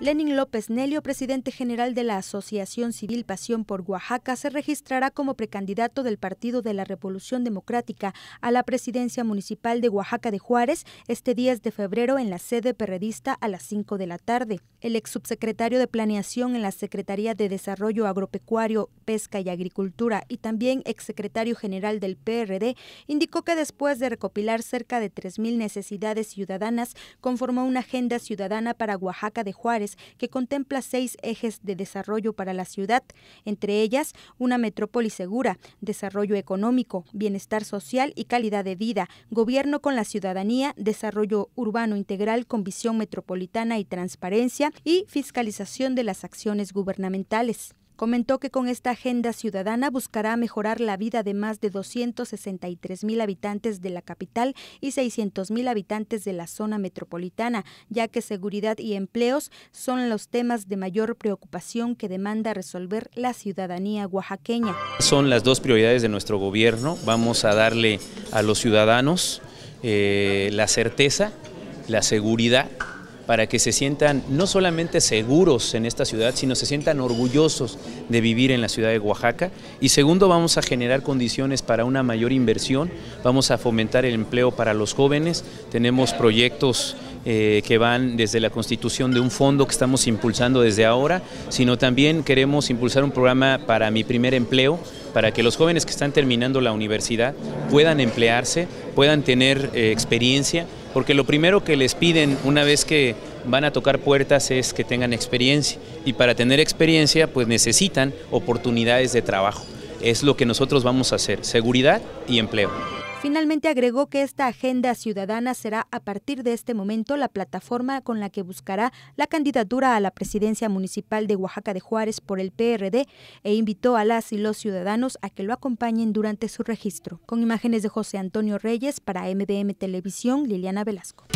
Lenin López Nelio, presidente general de la Asociación Civil Pasión por Oaxaca, se registrará como precandidato del Partido de la Revolución Democrática a la presidencia municipal de Oaxaca de Juárez este 10 de febrero en la sede perredista a las 5 de la tarde. El ex subsecretario de Planeación en la Secretaría de Desarrollo Agropecuario, Pesca y Agricultura y también exsecretario general del PRD indicó que después de recopilar cerca de 3.000 necesidades ciudadanas, conformó una agenda ciudadana para Oaxaca de Juárez que contempla seis ejes de desarrollo para la ciudad, entre ellas una metrópoli segura, desarrollo económico, bienestar social y calidad de vida, gobierno con la ciudadanía, desarrollo urbano integral con visión metropolitana y transparencia y fiscalización de las acciones gubernamentales. Comentó que con esta agenda ciudadana buscará mejorar la vida de más de 263 mil habitantes de la capital y 600 mil habitantes de la zona metropolitana, ya que seguridad y empleos son los temas de mayor preocupación que demanda resolver la ciudadanía oaxaqueña. Son las dos prioridades de nuestro gobierno. Vamos a darle a los ciudadanos eh, la certeza, la seguridad para que se sientan no solamente seguros en esta ciudad, sino se sientan orgullosos de vivir en la ciudad de Oaxaca. Y segundo, vamos a generar condiciones para una mayor inversión, vamos a fomentar el empleo para los jóvenes, tenemos proyectos eh, que van desde la constitución de un fondo que estamos impulsando desde ahora, sino también queremos impulsar un programa para mi primer empleo, para que los jóvenes que están terminando la universidad puedan emplearse, puedan tener eh, experiencia, porque lo primero que les piden una vez que van a tocar puertas es que tengan experiencia y para tener experiencia pues necesitan oportunidades de trabajo. Es lo que nosotros vamos a hacer, seguridad y empleo. Finalmente agregó que esta agenda ciudadana será a partir de este momento la plataforma con la que buscará la candidatura a la presidencia municipal de Oaxaca de Juárez por el PRD e invitó a las y los ciudadanos a que lo acompañen durante su registro. Con imágenes de José Antonio Reyes para MDM Televisión, Liliana Velasco.